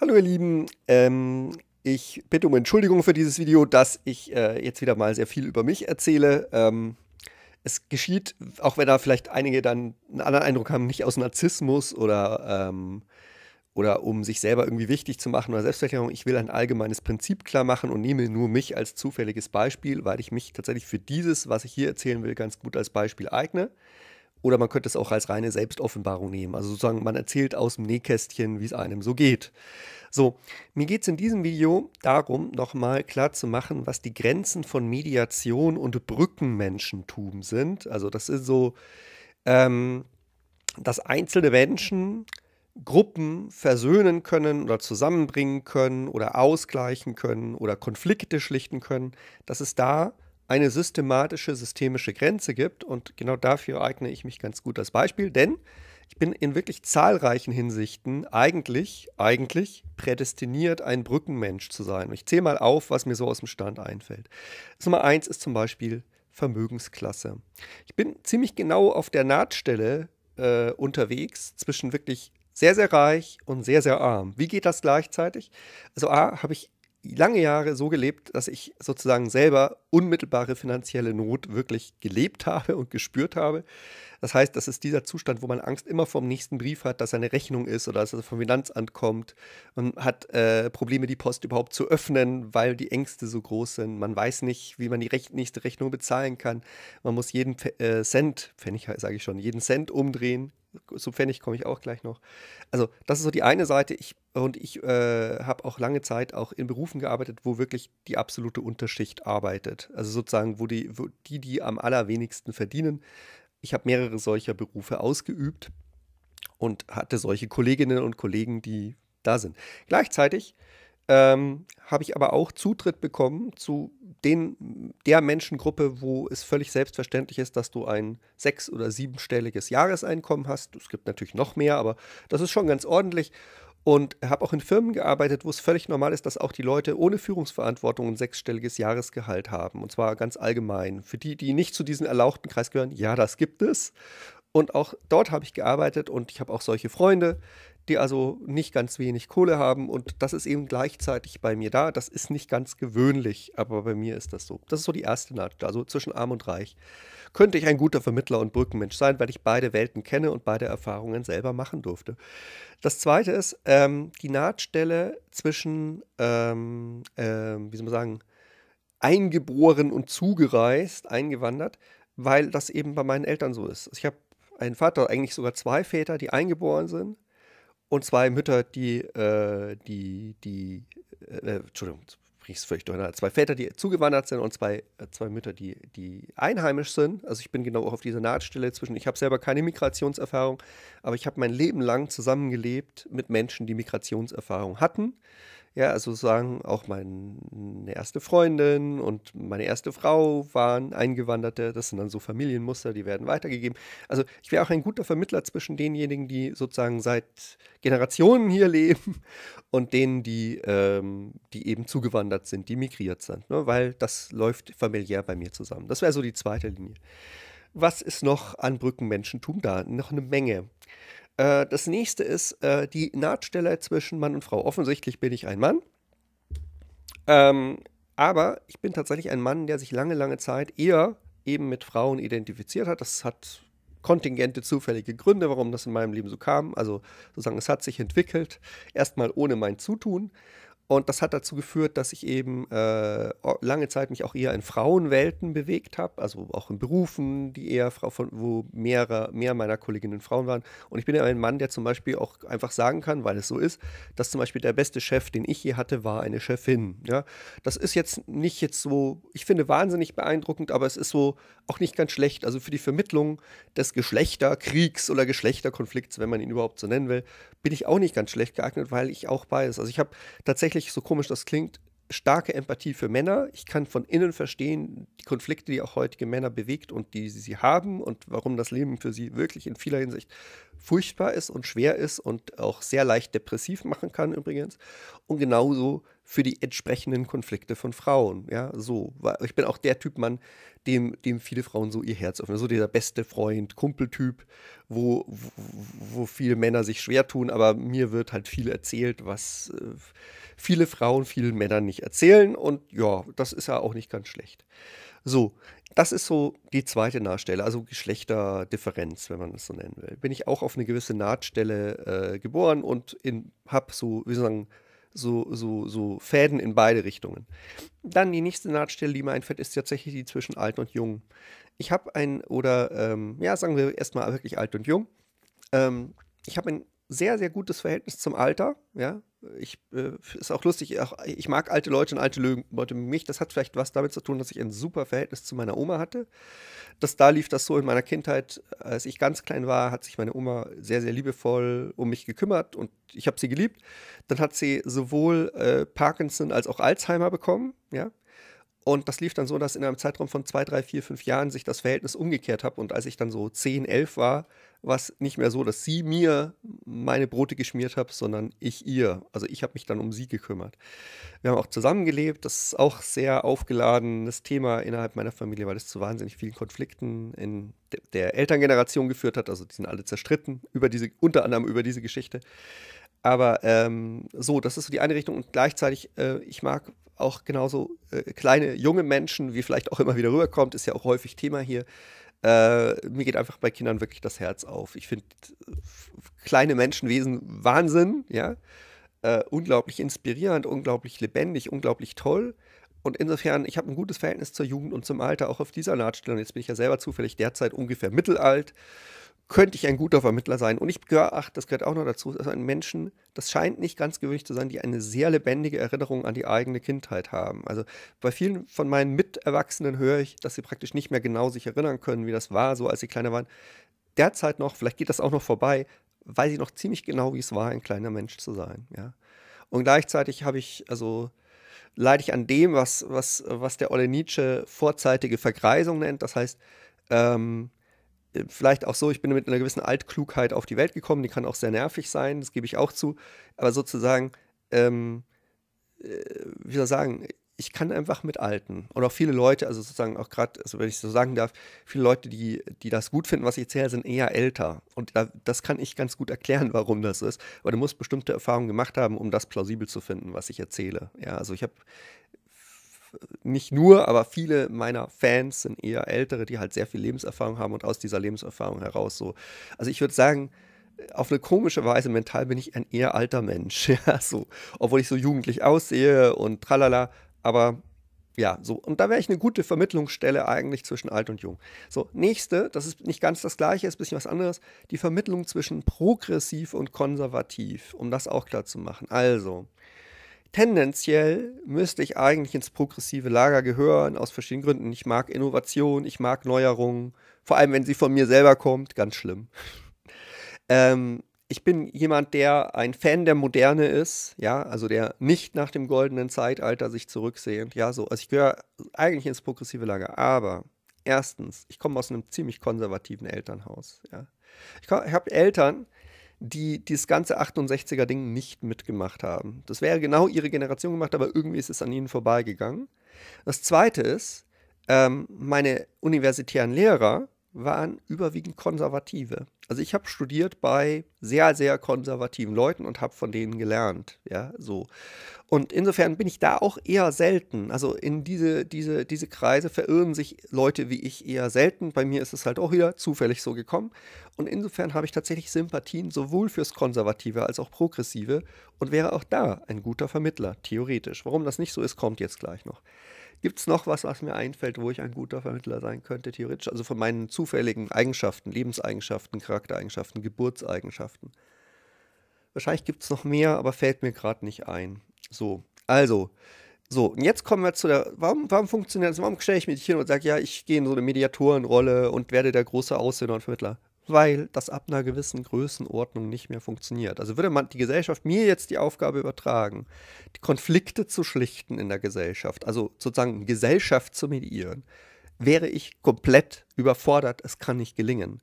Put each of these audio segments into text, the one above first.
Hallo ihr Lieben, ähm, ich bitte um Entschuldigung für dieses Video, dass ich äh, jetzt wieder mal sehr viel über mich erzähle. Ähm, es geschieht, auch wenn da vielleicht einige dann einen anderen Eindruck haben, nicht aus Narzissmus oder, ähm, oder um sich selber irgendwie wichtig zu machen oder Selbstverklärung. Ich will ein allgemeines Prinzip klar machen und nehme nur mich als zufälliges Beispiel, weil ich mich tatsächlich für dieses, was ich hier erzählen will, ganz gut als Beispiel eigne. Oder man könnte es auch als reine Selbstoffenbarung nehmen. Also sozusagen, man erzählt aus dem Nähkästchen, wie es einem so geht. So, mir geht es in diesem Video darum, nochmal klar zu machen, was die Grenzen von Mediation und Brückenmenschentum sind. Also, das ist so, ähm, dass einzelne Menschen Gruppen versöhnen können oder zusammenbringen können oder ausgleichen können oder Konflikte schlichten können, Das ist da eine systematische, systemische Grenze gibt. Und genau dafür eigne ich mich ganz gut als Beispiel, denn ich bin in wirklich zahlreichen Hinsichten eigentlich, eigentlich prädestiniert, ein Brückenmensch zu sein. ich zähle mal auf, was mir so aus dem Stand einfällt. Nummer eins ist zum Beispiel Vermögensklasse. Ich bin ziemlich genau auf der Nahtstelle äh, unterwegs zwischen wirklich sehr, sehr reich und sehr, sehr arm. Wie geht das gleichzeitig? Also A, habe ich lange Jahre so gelebt, dass ich sozusagen selber unmittelbare finanzielle Not wirklich gelebt habe und gespürt habe. Das heißt, das ist dieser Zustand, wo man Angst immer vom nächsten Brief hat, dass eine Rechnung ist oder dass es vom Finanzamt kommt. Man hat äh, Probleme, die Post überhaupt zu öffnen, weil die Ängste so groß sind. Man weiß nicht, wie man die Rech nächste Rechnung bezahlen kann. Man muss jeden äh, Cent, Pfennig sage ich schon, jeden Cent umdrehen. Zum Pfennig komme ich auch gleich noch. Also, das ist so die eine Seite. Ich, und ich äh, habe auch lange Zeit auch in Berufen gearbeitet, wo wirklich die absolute Unterschicht arbeitet. Also sozusagen, wo die, wo die, die am allerwenigsten verdienen. Ich habe mehrere solcher Berufe ausgeübt und hatte solche Kolleginnen und Kollegen, die da sind. Gleichzeitig ähm, habe ich aber auch Zutritt bekommen zu den, der Menschengruppe, wo es völlig selbstverständlich ist, dass du ein sechs- oder siebenstelliges Jahreseinkommen hast. Es gibt natürlich noch mehr, aber das ist schon ganz ordentlich. Und habe auch in Firmen gearbeitet, wo es völlig normal ist, dass auch die Leute ohne Führungsverantwortung ein sechsstelliges Jahresgehalt haben. Und zwar ganz allgemein. Für die, die nicht zu diesem erlauchten Kreis gehören, ja, das gibt es. Und auch dort habe ich gearbeitet und ich habe auch solche Freunde, die also nicht ganz wenig Kohle haben und das ist eben gleichzeitig bei mir da. Das ist nicht ganz gewöhnlich, aber bei mir ist das so. Das ist so die erste Naht, also zwischen arm und reich. Könnte ich ein guter Vermittler und Brückenmensch sein, weil ich beide Welten kenne und beide Erfahrungen selber machen durfte. Das zweite ist ähm, die Nahtstelle zwischen, ähm, ähm, wie soll man sagen, eingeboren und zugereist, eingewandert, weil das eben bei meinen Eltern so ist. Ich habe einen Vater, eigentlich sogar zwei Väter, die eingeboren sind und zwei Mütter, die, äh, die, die, äh, Entschuldigung, bringe völlig durcheinander. Zwei Väter, die zugewandert sind und zwei, äh, zwei Mütter, die, die einheimisch sind. Also ich bin genau auch auf dieser Nahtstelle zwischen, ich habe selber keine Migrationserfahrung, aber ich habe mein Leben lang zusammengelebt mit Menschen, die Migrationserfahrung hatten. Ja, also sagen auch meine erste Freundin und meine erste Frau waren Eingewanderte. Das sind dann so Familienmuster, die werden weitergegeben. Also ich wäre auch ein guter Vermittler zwischen denjenigen, die sozusagen seit Generationen hier leben und denen, die, ähm, die eben zugewandert sind, die migriert sind. Ne? Weil das läuft familiär bei mir zusammen. Das wäre so die zweite Linie. Was ist noch an Brückenmenschentum da? Noch eine Menge. Äh, das nächste ist äh, die Nahtstelle zwischen Mann und Frau. Offensichtlich bin ich ein Mann. Ähm, aber ich bin tatsächlich ein Mann, der sich lange, lange Zeit eher eben mit Frauen identifiziert hat. Das hat kontingente, zufällige Gründe, warum das in meinem Leben so kam. Also sozusagen, es hat sich entwickelt, erstmal ohne mein Zutun. Und das hat dazu geführt, dass ich eben äh, lange Zeit mich auch eher in Frauenwelten bewegt habe, also auch in Berufen, die eher Frau von, wo mehrere, mehr meiner Kolleginnen Frauen waren. Und ich bin ja ein Mann, der zum Beispiel auch einfach sagen kann, weil es so ist, dass zum Beispiel der beste Chef, den ich je hatte, war eine Chefin. Ja? Das ist jetzt nicht jetzt so, ich finde wahnsinnig beeindruckend, aber es ist so auch nicht ganz schlecht. Also für die Vermittlung des Geschlechterkriegs oder Geschlechterkonflikts, wenn man ihn überhaupt so nennen will, bin ich auch nicht ganz schlecht geeignet, weil ich auch beides. Also ich habe tatsächlich tatsächlich, so komisch das klingt, starke Empathie für Männer. Ich kann von innen verstehen, die Konflikte, die auch heutige Männer bewegt und die sie haben und warum das Leben für sie wirklich in vieler Hinsicht furchtbar ist und schwer ist und auch sehr leicht depressiv machen kann übrigens. Und genauso für die entsprechenden Konflikte von Frauen. Ja, so. Ich bin auch der Typ Mann, dem, dem viele Frauen so ihr Herz öffnen. So dieser beste Freund, Kumpeltyp, wo, wo, wo viele Männer sich schwer tun, aber mir wird halt viel erzählt, was äh, viele Frauen vielen Männern nicht erzählen. Und ja, das ist ja auch nicht ganz schlecht. So, das ist so die zweite Nahtstelle, also Geschlechterdifferenz, wenn man das so nennen will. Bin ich auch auf eine gewisse Nahtstelle äh, geboren und habe so, wie sagen, so, so, so Fäden in beide Richtungen. Dann die nächste Nahtstelle, die mir einfällt, ist tatsächlich die zwischen alt und jung. Ich habe ein, oder ähm, ja, sagen wir erstmal wirklich alt und jung. Ähm, ich habe ein sehr, sehr gutes Verhältnis zum Alter. Ja, ich äh, ist auch lustig, auch, ich mag alte Leute und alte Leute mich. Das hat vielleicht was damit zu tun, dass ich ein super Verhältnis zu meiner Oma hatte. Das, da lief das so in meiner Kindheit, als ich ganz klein war, hat sich meine Oma sehr, sehr liebevoll um mich gekümmert und ich habe sie geliebt. Dann hat sie sowohl äh, Parkinson als auch Alzheimer bekommen, ja. Und das lief dann so, dass in einem Zeitraum von zwei, drei, vier, fünf Jahren sich das Verhältnis umgekehrt hat. Und als ich dann so zehn, elf war, was nicht mehr so, dass sie mir meine Brote geschmiert hat, sondern ich ihr. Also ich habe mich dann um sie gekümmert. Wir haben auch zusammengelebt. Das ist auch sehr aufgeladenes Thema innerhalb meiner Familie, weil das zu wahnsinnig vielen Konflikten in der Elterngeneration geführt hat. Also die sind alle zerstritten, über diese, unter anderem über diese Geschichte. Aber ähm, so, das ist so die eine Richtung. Und gleichzeitig, äh, ich mag auch genauso äh, kleine junge Menschen, wie vielleicht auch immer wieder rüberkommt, ist ja auch häufig Thema hier. Äh, mir geht einfach bei Kindern wirklich das Herz auf. Ich finde äh, kleine Menschenwesen Wahnsinn, ja. Äh, unglaublich inspirierend, unglaublich lebendig, unglaublich toll. Und insofern, ich habe ein gutes Verhältnis zur Jugend und zum Alter, auch auf dieser Nahtstelle. Und jetzt bin ich ja selber zufällig derzeit ungefähr mittelalt könnte ich ein guter Vermittler sein. Und ich gehöre, ach, das gehört auch noch dazu, also an Menschen, das scheint nicht ganz gewöhnlich zu sein, die eine sehr lebendige Erinnerung an die eigene Kindheit haben. Also bei vielen von meinen Miterwachsenen höre ich, dass sie praktisch nicht mehr genau sich erinnern können, wie das war, so als sie kleiner waren. Derzeit noch, vielleicht geht das auch noch vorbei, weiß ich noch ziemlich genau, wie es war, ein kleiner Mensch zu sein. Ja. Und gleichzeitig habe ich, also leide ich an dem, was, was, was der Olle Nietzsche vorzeitige Vergreisung nennt. Das heißt, ähm, vielleicht auch so, ich bin mit einer gewissen Altklugheit auf die Welt gekommen, die kann auch sehr nervig sein, das gebe ich auch zu, aber sozusagen, ähm, äh, wie soll ich sagen, ich kann einfach mit Alten. Und auch viele Leute, also sozusagen auch gerade, also wenn ich so sagen darf, viele Leute, die, die das gut finden, was ich erzähle, sind eher älter. Und da, das kann ich ganz gut erklären, warum das ist. Weil du musst bestimmte Erfahrungen gemacht haben, um das plausibel zu finden, was ich erzähle. Ja, also ich habe nicht nur, aber viele meiner Fans sind eher ältere, die halt sehr viel Lebenserfahrung haben und aus dieser Lebenserfahrung heraus so. Also ich würde sagen, äh, auf eine komische Weise mental bin ich ein eher alter Mensch, ja, so, obwohl ich so jugendlich aussehe und tralala, aber ja, so und da wäre ich eine gute Vermittlungsstelle eigentlich zwischen alt und jung. So, nächste, das ist nicht ganz das gleiche, ist ein bisschen was anderes, die Vermittlung zwischen progressiv und konservativ, um das auch klar zu machen. Also, tendenziell müsste ich eigentlich ins progressive Lager gehören, aus verschiedenen Gründen. Ich mag Innovation, ich mag Neuerungen, vor allem wenn sie von mir selber kommt, ganz schlimm. ähm, ich bin jemand, der ein Fan der Moderne ist, ja, also der nicht nach dem goldenen Zeitalter sich zurücksehend, ja, so. Also ich gehöre eigentlich ins progressive Lager, aber erstens, ich komme aus einem ziemlich konservativen Elternhaus, ja. Ich, ich habe Eltern, die das ganze 68er-Ding nicht mitgemacht haben. Das wäre genau ihre Generation gemacht, aber irgendwie ist es an ihnen vorbeigegangen. Das Zweite ist, ähm, meine universitären Lehrer waren überwiegend Konservative. Also ich habe studiert bei sehr, sehr konservativen Leuten und habe von denen gelernt. Ja, so. Und insofern bin ich da auch eher selten. Also in diese, diese, diese Kreise verirren sich Leute wie ich eher selten. Bei mir ist es halt auch wieder zufällig so gekommen. Und insofern habe ich tatsächlich Sympathien sowohl fürs Konservative als auch Progressive und wäre auch da ein guter Vermittler, theoretisch. Warum das nicht so ist, kommt jetzt gleich noch. Gibt es noch was, was mir einfällt, wo ich ein guter Vermittler sein könnte, theoretisch? Also von meinen zufälligen Eigenschaften, Lebenseigenschaften, Charaktereigenschaften, Geburtseigenschaften. Wahrscheinlich gibt es noch mehr, aber fällt mir gerade nicht ein. So, also, so, und jetzt kommen wir zu der, warum, warum funktioniert das? Warum stelle ich mich hin und sage, ja, ich gehe in so eine Mediatorenrolle und werde der große Aussender und Vermittler? weil das ab einer gewissen Größenordnung nicht mehr funktioniert. Also würde man die Gesellschaft mir jetzt die Aufgabe übertragen, die Konflikte zu schlichten in der Gesellschaft, also sozusagen Gesellschaft zu mediieren, wäre ich komplett überfordert, es kann nicht gelingen.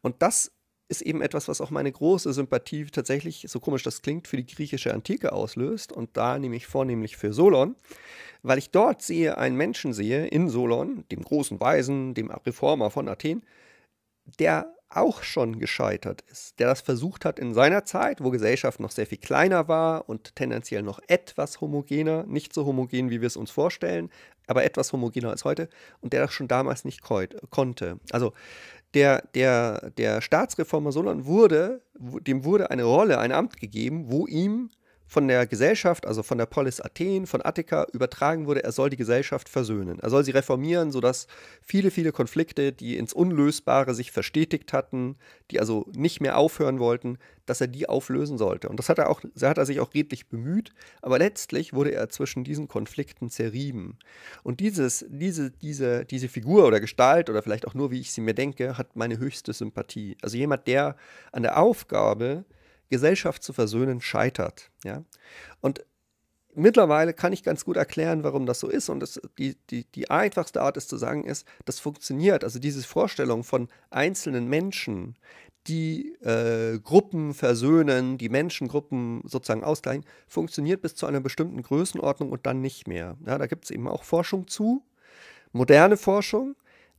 Und das ist eben etwas, was auch meine große Sympathie tatsächlich, so komisch das klingt, für die griechische Antike auslöst. Und da nehme ich vornehmlich für Solon, weil ich dort sehe, einen Menschen sehe, in Solon, dem großen Weisen, dem Reformer von Athen, der auch schon gescheitert ist, der das versucht hat in seiner Zeit, wo Gesellschaft noch sehr viel kleiner war und tendenziell noch etwas homogener, nicht so homogen, wie wir es uns vorstellen, aber etwas homogener als heute und der das schon damals nicht konnte. Also der, der, der Staatsreformer Solon wurde, dem wurde eine Rolle, ein Amt gegeben, wo ihm von der Gesellschaft, also von der Polis Athen, von Attika, übertragen wurde, er soll die Gesellschaft versöhnen. Er soll sie reformieren, sodass viele, viele Konflikte, die ins Unlösbare sich verstetigt hatten, die also nicht mehr aufhören wollten, dass er die auflösen sollte. Und das hat er, auch, hat er sich auch redlich bemüht, aber letztlich wurde er zwischen diesen Konflikten zerrieben. Und dieses, diese, diese, diese Figur oder Gestalt oder vielleicht auch nur, wie ich sie mir denke, hat meine höchste Sympathie. Also jemand, der an der Aufgabe, Gesellschaft zu versöhnen scheitert. Ja? Und mittlerweile kann ich ganz gut erklären, warum das so ist. Und das, die, die, die einfachste Art, ist zu sagen, ist, das funktioniert. Also diese Vorstellung von einzelnen Menschen, die äh, Gruppen versöhnen, die Menschengruppen sozusagen ausgleichen, funktioniert bis zu einer bestimmten Größenordnung und dann nicht mehr. Ja, da gibt es eben auch Forschung zu, moderne Forschung,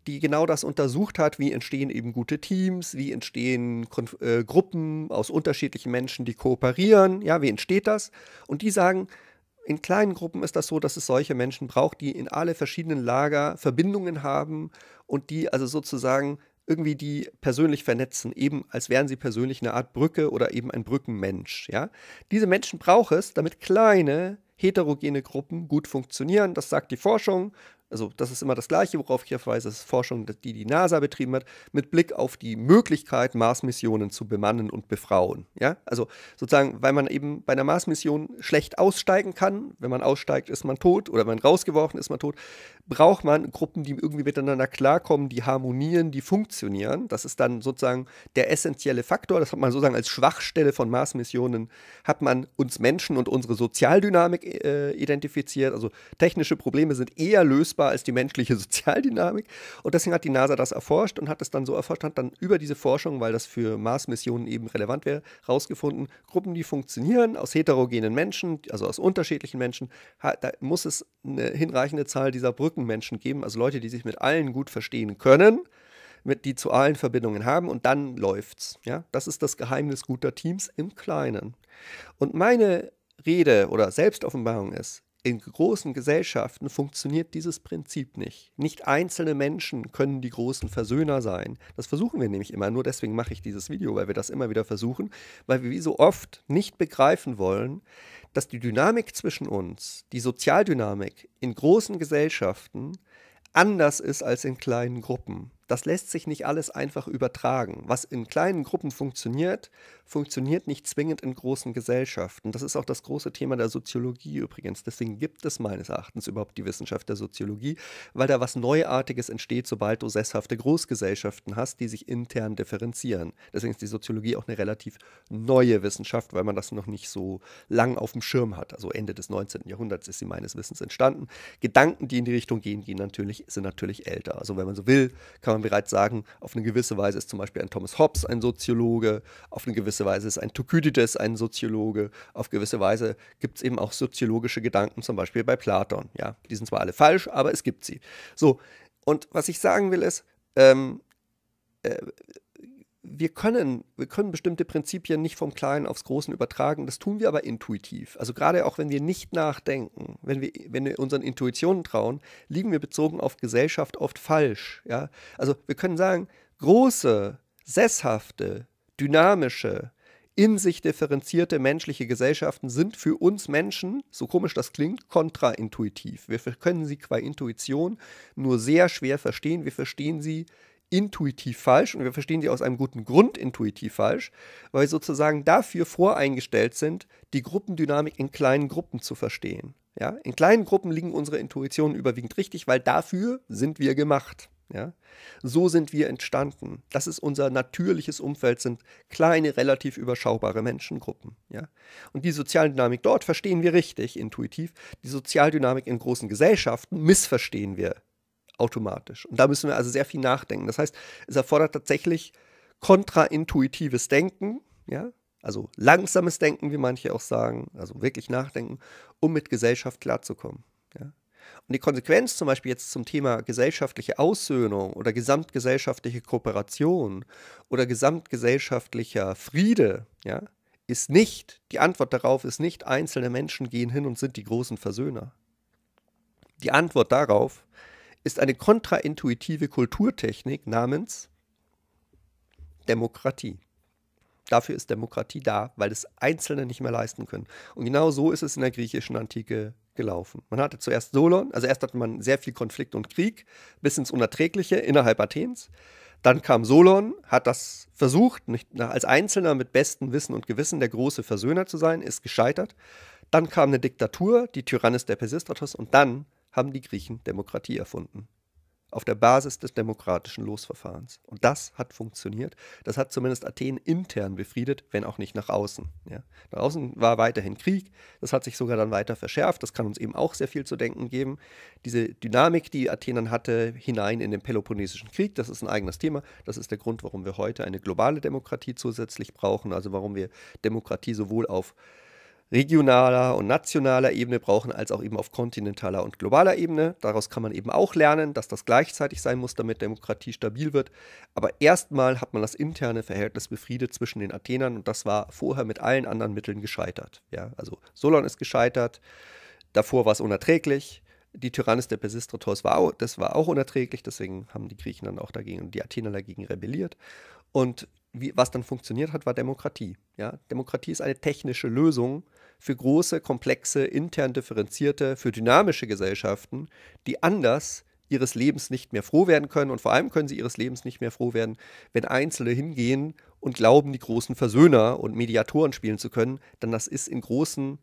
die genau das untersucht hat, wie entstehen eben gute Teams, wie entstehen äh, Gruppen aus unterschiedlichen Menschen, die kooperieren, ja, wie entsteht das? Und die sagen, in kleinen Gruppen ist das so, dass es solche Menschen braucht, die in alle verschiedenen Lager Verbindungen haben und die also sozusagen irgendwie die persönlich vernetzen, eben als wären sie persönlich eine Art Brücke oder eben ein Brückenmensch. Ja? Diese Menschen braucht es, damit kleine heterogene Gruppen gut funktionieren. Das sagt die Forschung also das ist immer das Gleiche, worauf ich verweise, das ist Forschung, die die NASA betrieben hat, mit Blick auf die Möglichkeit, Mars-Missionen zu bemannen und befrauen. Ja? Also sozusagen, weil man eben bei einer Mars-Mission schlecht aussteigen kann, wenn man aussteigt, ist man tot oder wenn man rausgeworfen ist man tot, braucht man Gruppen, die irgendwie miteinander klarkommen, die harmonieren, die funktionieren. Das ist dann sozusagen der essentielle Faktor, das hat man sozusagen als Schwachstelle von Mars-Missionen, hat man uns Menschen und unsere Sozialdynamik äh, identifiziert. Also technische Probleme sind eher lösbar messbar als die menschliche Sozialdynamik. Und deswegen hat die NASA das erforscht und hat es dann so erforscht, hat dann über diese Forschung, weil das für Mars-Missionen eben relevant wäre, herausgefunden, Gruppen, die funktionieren, aus heterogenen Menschen, also aus unterschiedlichen Menschen, da muss es eine hinreichende Zahl dieser Brückenmenschen geben, also Leute, die sich mit allen gut verstehen können mit die zu allen Verbindungen haben und dann läuft's. Ja, das ist das Geheimnis guter Teams im Kleinen. Und meine Rede oder Selbstoffenbarung ist, in großen Gesellschaften funktioniert dieses Prinzip nicht. Nicht einzelne Menschen können die großen Versöhner sein. Das versuchen wir nämlich immer. Nur deswegen mache ich dieses Video, weil wir das immer wieder versuchen, weil wir wie so oft nicht begreifen wollen, dass die Dynamik zwischen uns, die Sozialdynamik in großen Gesellschaften anders ist als in kleinen Gruppen. Das lässt sich nicht alles einfach übertragen. Was in kleinen Gruppen funktioniert, funktioniert nicht zwingend in großen Gesellschaften. Das ist auch das große Thema der Soziologie übrigens. Deswegen gibt es meines Erachtens überhaupt die Wissenschaft der Soziologie, weil da was Neuartiges entsteht, sobald du sesshafte Großgesellschaften hast, die sich intern differenzieren. Deswegen ist die Soziologie auch eine relativ neue Wissenschaft, weil man das noch nicht so lang auf dem Schirm hat. Also Ende des 19. Jahrhunderts ist sie meines Wissens entstanden. Gedanken, die in die Richtung gehen, die natürlich, sind natürlich älter. Also wenn man so will, kann man man bereits sagen, auf eine gewisse Weise ist zum Beispiel ein Thomas Hobbes ein Soziologe, auf eine gewisse Weise ist ein Thukydides ein Soziologe, auf gewisse Weise gibt es eben auch soziologische Gedanken, zum Beispiel bei Platon. Ja, die sind zwar alle falsch, aber es gibt sie. So, und was ich sagen will ist, ähm, äh, wir können, wir können bestimmte Prinzipien nicht vom Kleinen aufs Großen übertragen. Das tun wir aber intuitiv. Also gerade auch wenn wir nicht nachdenken, wenn wir, wenn wir unseren Intuitionen trauen, liegen wir bezogen auf Gesellschaft oft falsch. Ja? Also wir können sagen, große, sesshafte, dynamische, in sich differenzierte menschliche Gesellschaften sind für uns Menschen, so komisch das klingt, kontraintuitiv. Wir können sie qua Intuition nur sehr schwer verstehen. Wir verstehen sie intuitiv falsch und wir verstehen sie aus einem guten Grund intuitiv falsch, weil sie sozusagen dafür voreingestellt sind, die Gruppendynamik in kleinen Gruppen zu verstehen. Ja? In kleinen Gruppen liegen unsere Intuitionen überwiegend richtig, weil dafür sind wir gemacht. Ja? So sind wir entstanden. Das ist unser natürliches Umfeld, sind kleine, relativ überschaubare Menschengruppen. Ja? Und die Sozialdynamik dort verstehen wir richtig, intuitiv. Die Sozialdynamik in großen Gesellschaften missverstehen wir automatisch. Und da müssen wir also sehr viel nachdenken. Das heißt, es erfordert tatsächlich kontraintuitives Denken, ja, also langsames Denken, wie manche auch sagen, also wirklich nachdenken, um mit Gesellschaft klarzukommen. Ja. Und die Konsequenz zum Beispiel jetzt zum Thema gesellschaftliche Aussöhnung oder gesamtgesellschaftliche Kooperation oder gesamtgesellschaftlicher Friede, ja, ist nicht, die Antwort darauf ist nicht, einzelne Menschen gehen hin und sind die großen Versöhner. Die Antwort darauf ist, ist eine kontraintuitive Kulturtechnik namens Demokratie. Dafür ist Demokratie da, weil es Einzelne nicht mehr leisten können. Und genau so ist es in der griechischen Antike gelaufen. Man hatte zuerst Solon, also erst hatte man sehr viel Konflikt und Krieg bis ins Unerträgliche innerhalb Athens. Dann kam Solon, hat das versucht, als Einzelner mit bestem Wissen und Gewissen der große Versöhner zu sein, ist gescheitert. Dann kam eine Diktatur, die Tyrannis der Pisistratos, und dann haben die Griechen Demokratie erfunden. Auf der Basis des demokratischen Losverfahrens. Und das hat funktioniert. Das hat zumindest Athen intern befriedet, wenn auch nicht nach außen. Ja. Nach außen war weiterhin Krieg. Das hat sich sogar dann weiter verschärft. Das kann uns eben auch sehr viel zu denken geben. Diese Dynamik, die Athen dann hatte, hinein in den Peloponnesischen Krieg, das ist ein eigenes Thema. Das ist der Grund, warum wir heute eine globale Demokratie zusätzlich brauchen. Also warum wir Demokratie sowohl auf regionaler und nationaler Ebene brauchen, als auch eben auf kontinentaler und globaler Ebene. Daraus kann man eben auch lernen, dass das gleichzeitig sein muss, damit Demokratie stabil wird. Aber erstmal hat man das interne Verhältnis befriedet zwischen den Athenern und das war vorher mit allen anderen Mitteln gescheitert. Ja, also Solon ist gescheitert, davor war es unerträglich. Die Tyrannis der Pisistratos war auch, das war auch unerträglich, deswegen haben die Griechen dann auch dagegen und die Athener dagegen rebelliert. Und wie, was dann funktioniert hat, war Demokratie. Ja? Demokratie ist eine technische Lösung für große, komplexe, intern differenzierte, für dynamische Gesellschaften, die anders ihres Lebens nicht mehr froh werden können. Und vor allem können sie ihres Lebens nicht mehr froh werden, wenn Einzelne hingehen und glauben, die großen Versöhner und Mediatoren spielen zu können. Denn das ist in großen,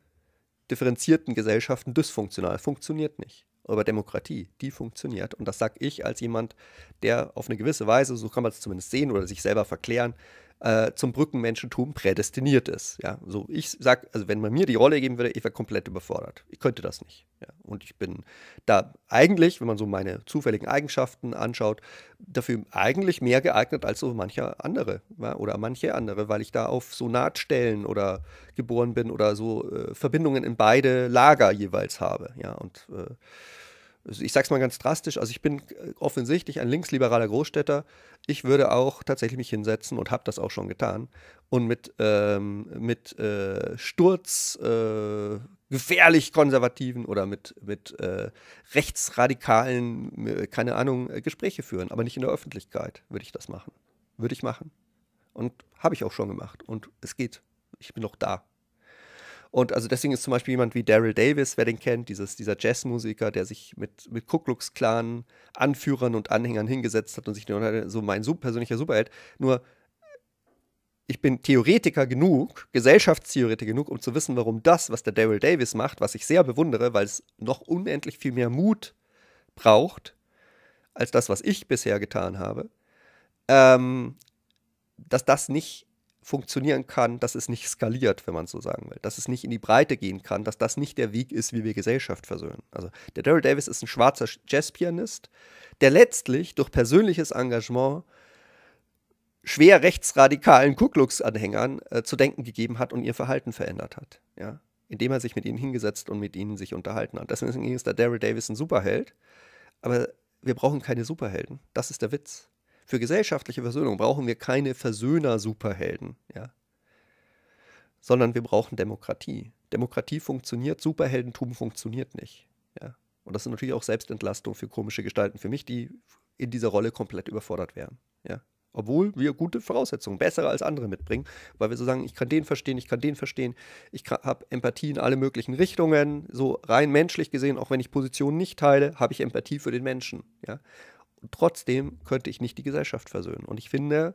differenzierten Gesellschaften dysfunktional, funktioniert nicht über Demokratie, die funktioniert. Und das sage ich als jemand, der auf eine gewisse Weise, so kann man es zumindest sehen oder sich selber verklären, äh, zum Brückenmenschentum prädestiniert ist. Ja? So, ich sage, also wenn man mir die Rolle geben würde, ich wäre komplett überfordert. Ich könnte das nicht. Ja? Und ich bin da eigentlich, wenn man so meine zufälligen Eigenschaften anschaut, dafür eigentlich mehr geeignet als so mancher andere ja? oder manche andere, weil ich da auf so Nahtstellen oder geboren bin oder so äh, Verbindungen in beide Lager jeweils habe. Ja? Und äh, also ich sage es mal ganz drastisch, also ich bin äh, offensichtlich ein linksliberaler Großstädter. Ich würde auch tatsächlich mich hinsetzen und habe das auch schon getan und mit, ähm, mit äh, Sturz äh, gefährlich Konservativen oder mit, mit äh, Rechtsradikalen, äh, keine Ahnung, äh, Gespräche führen, aber nicht in der Öffentlichkeit würde ich das machen. Würde ich machen. Und habe ich auch schon gemacht und es geht. Ich bin noch da. Und also deswegen ist zum Beispiel jemand wie Daryl Davis, wer den kennt, dieses, dieser Jazzmusiker, der sich mit, mit Ku Klux Klan Anführern und Anhängern hingesetzt hat und sich so mein persönlicher Superheld. Nur ich bin Theoretiker genug, Gesellschaftstheoretiker genug, um zu wissen, warum das, was der Daryl Davis macht, was ich sehr bewundere, weil es noch unendlich viel mehr Mut braucht, als das, was ich bisher getan habe, ähm, dass das nicht funktionieren kann, dass es nicht skaliert, wenn man so sagen will, dass es nicht in die Breite gehen kann, dass das nicht der Weg ist, wie wir Gesellschaft versöhnen. Also der Daryl Davis ist ein schwarzer Jazzpianist, der letztlich durch persönliches Engagement schwer rechtsradikalen Ku Klux-Anhängern äh, zu denken gegeben hat und ihr Verhalten verändert hat, ja? indem er sich mit ihnen hingesetzt und mit ihnen sich unterhalten hat. Deswegen ist der Daryl Davis ein Superheld, aber wir brauchen keine Superhelden. Das ist der Witz. Für gesellschaftliche Versöhnung brauchen wir keine Versöhner-Superhelden, ja? sondern wir brauchen Demokratie. Demokratie funktioniert, Superheldentum funktioniert nicht. Ja? Und das ist natürlich auch Selbstentlastung für komische Gestalten für mich, die in dieser Rolle komplett überfordert wären. Ja? Obwohl wir gute Voraussetzungen, bessere als andere mitbringen, weil wir so sagen, ich kann den verstehen, ich kann den verstehen, ich habe Empathie in alle möglichen Richtungen, so rein menschlich gesehen, auch wenn ich Positionen nicht teile, habe ich Empathie für den Menschen. Ja? Trotzdem könnte ich nicht die Gesellschaft versöhnen. Und ich finde,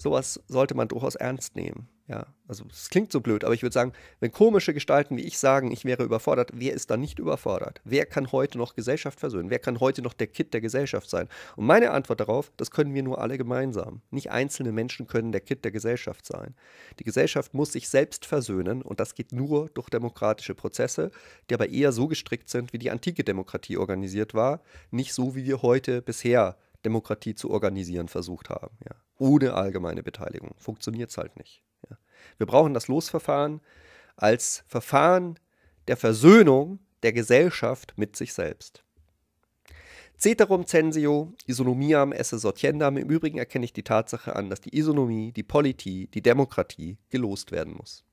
sowas sollte man durchaus ernst nehmen. Ja, also es klingt so blöd, aber ich würde sagen, wenn komische Gestalten wie ich sagen, ich wäre überfordert, wer ist da nicht überfordert? Wer kann heute noch Gesellschaft versöhnen? Wer kann heute noch der Kitt der Gesellschaft sein? Und meine Antwort darauf, das können wir nur alle gemeinsam. Nicht einzelne Menschen können der Kitt der Gesellschaft sein. Die Gesellschaft muss sich selbst versöhnen und das geht nur durch demokratische Prozesse, die aber eher so gestrickt sind, wie die antike Demokratie organisiert war, nicht so, wie wir heute bisher Demokratie zu organisieren versucht haben. Ja ohne allgemeine Beteiligung. Funktioniert es halt nicht. Ja. Wir brauchen das Losverfahren als Verfahren der Versöhnung der Gesellschaft mit sich selbst. Ceterum censio, isonomiam esse sortiendam. Im Übrigen erkenne ich die Tatsache an, dass die Isonomie, die Politie, die Demokratie gelost werden muss.